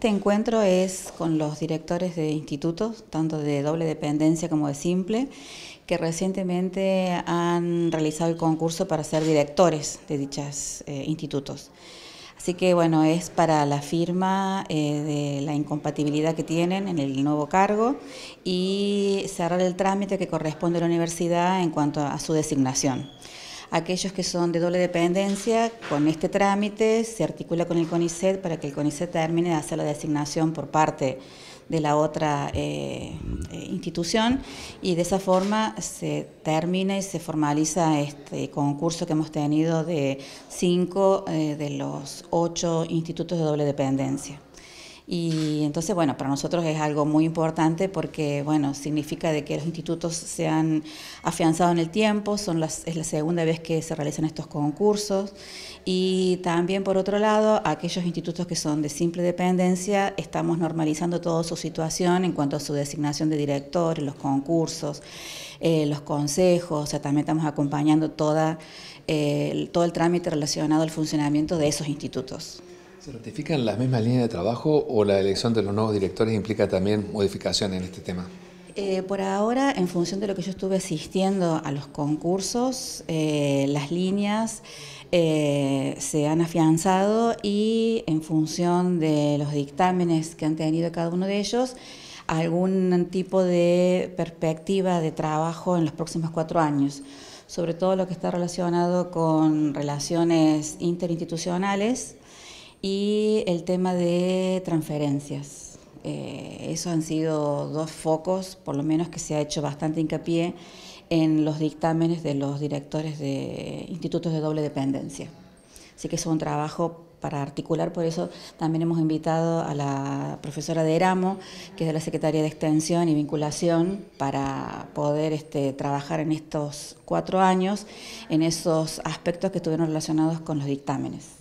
Este encuentro es con los directores de institutos, tanto de doble dependencia como de simple, que recientemente han realizado el concurso para ser directores de dichos eh, institutos. Así que bueno, es para la firma eh, de la incompatibilidad que tienen en el nuevo cargo y cerrar el trámite que corresponde a la universidad en cuanto a su designación. Aquellos que son de doble dependencia, con este trámite se articula con el CONICET para que el CONICET termine de hacer la designación por parte de la otra eh, eh, institución y de esa forma se termina y se formaliza este concurso que hemos tenido de cinco eh, de los ocho institutos de doble dependencia. Y entonces, bueno, para nosotros es algo muy importante porque, bueno, significa de que los institutos se han afianzado en el tiempo, son es la segunda vez que se realizan estos concursos. Y también, por otro lado, aquellos institutos que son de simple dependencia, estamos normalizando toda su situación en cuanto a su designación de director, los concursos, eh, los consejos, o sea, también estamos acompañando eh, todo el trámite relacionado al funcionamiento de esos institutos. ¿Se ratifican las mismas líneas de trabajo o la elección de los nuevos directores implica también modificación en este tema? Eh, por ahora, en función de lo que yo estuve asistiendo a los concursos, eh, las líneas eh, se han afianzado y en función de los dictámenes que han tenido cada uno de ellos, algún tipo de perspectiva de trabajo en los próximos cuatro años, sobre todo lo que está relacionado con relaciones interinstitucionales y el tema de transferencias. Eh, esos han sido dos focos, por lo menos que se ha hecho bastante hincapié en los dictámenes de los directores de institutos de doble dependencia. Así que es un trabajo para articular, por eso también hemos invitado a la profesora de Eramo, que es de la Secretaría de Extensión y Vinculación, para poder este, trabajar en estos cuatro años en esos aspectos que estuvieron relacionados con los dictámenes.